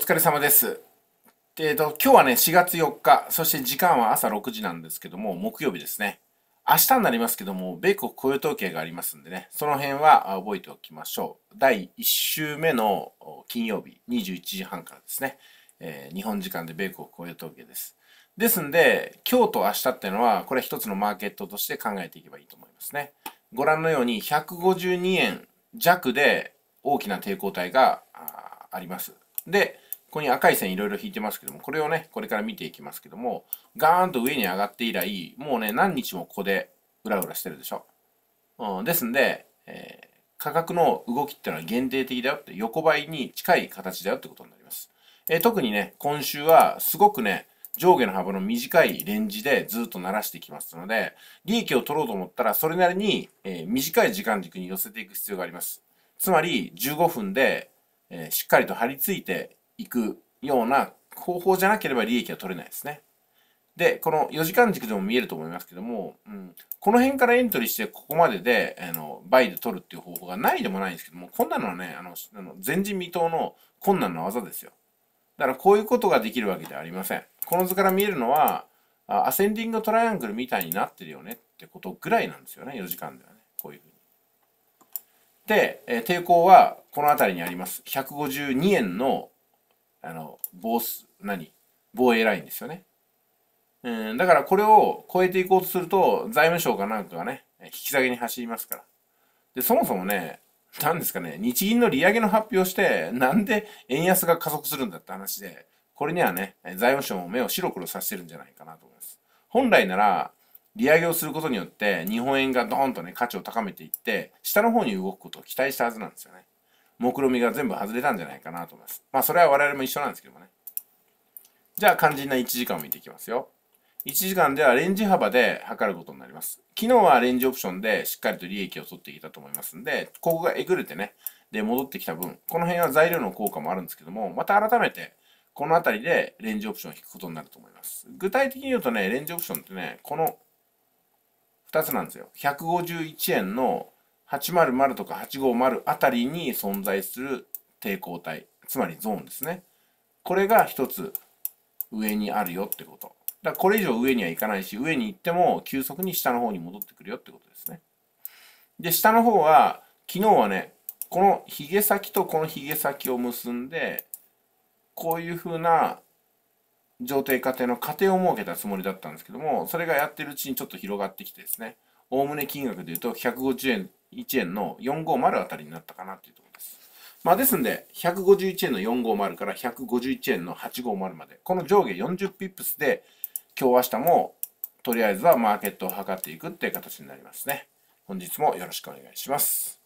お疲れ様です。えーと、今日はね、4月4日、そして時間は朝6時なんですけども、木曜日ですね。明日になりますけども、米国雇用統計がありますんでね、その辺は覚えておきましょう。第1週目の金曜日、21時半からですね、えー、日本時間で米国雇用統計です。ですんで、今日と明日っていうのは、これは一つのマーケットとして考えていけばいいと思いますね。ご覧のように、152円弱で大きな抵抗体があります。で、ここに赤い線いろいろ引いてますけども、これをね、これから見ていきますけども、ガーンと上に上がって以来、もうね、何日もここでうらうらしてるでしょ。うん、ですんで、えー、価格の動きっていうのは限定的だよって、横ばいに近い形だよってことになります。えー、特にね、今週はすごくね、上下の幅の短いレンジでずっと鳴らしていきますので、利益を取ろうと思ったら、それなりに、えー、短い時間軸に寄せていく必要があります。つまり、15分で、えー、しっかりと張り付いていくような方法じゃなければ利益は取れないですね。で、この4時間軸でも見えると思いますけども、うん、この辺からエントリーしてここまでで、あの、倍で取るっていう方法がないでもないんですけども、こんなのはね、あの、あの前人未到の困難な技ですよ。だからこういうことができるわけではありません。この図から見えるのは、アセンディングトライアングルみたいになってるよねってことぐらいなんですよね、4時間ではね。こういうふうに。で、え抵抗はこの辺りにあります。152円のあの、防、何防衛ラインですよね。うん、だからこれを超えていこうとすると、財務省かなんかがね、引き下げに走りますから。で、そもそもね、何ですかね、日銀の利上げの発表して、なんで円安が加速するんだって話で、これにはね、財務省も目を白黒させてるんじゃないかなと思います。本来なら、利上げをすることによって、日本円がドーンとね、価値を高めていって、下の方に動くことを期待したはずなんですよね。目論みが全部外れたんじゃないかなと思います。まあそれは我々も一緒なんですけどもね。じゃあ肝心な1時間を見ていきますよ。1時間ではレンジ幅で測ることになります。昨日はレンジオプションでしっかりと利益を取っていたと思いますんで、ここがえぐれてね、で戻ってきた分、この辺は材料の効果もあるんですけども、また改めてこの辺りでレンジオプションを引くことになると思います。具体的に言うとね、レンジオプションってね、この2つなんですよ。151円の800とか850あたりに存在する抵抗体、つまりゾーンですね。これが一つ上にあるよってこと。だからこれ以上上には行かないし、上に行っても急速に下の方に戻ってくるよってことですね。で、下の方は、昨日はね、このひげ先とこのひげ先を結んで、こういう風な上定過程の過程を設けたつもりだったんですけども、それがやってるうちにちょっと広がってきてですね、おおむね金額で言うと150円1円の450あたりになったかなっていうところです。まあですんで、151円の450から151円の850まで、この上下40ピップスで、今日明日もとりあえずはマーケットを測っていくっていう形になりますね。本日もよろしくお願いします。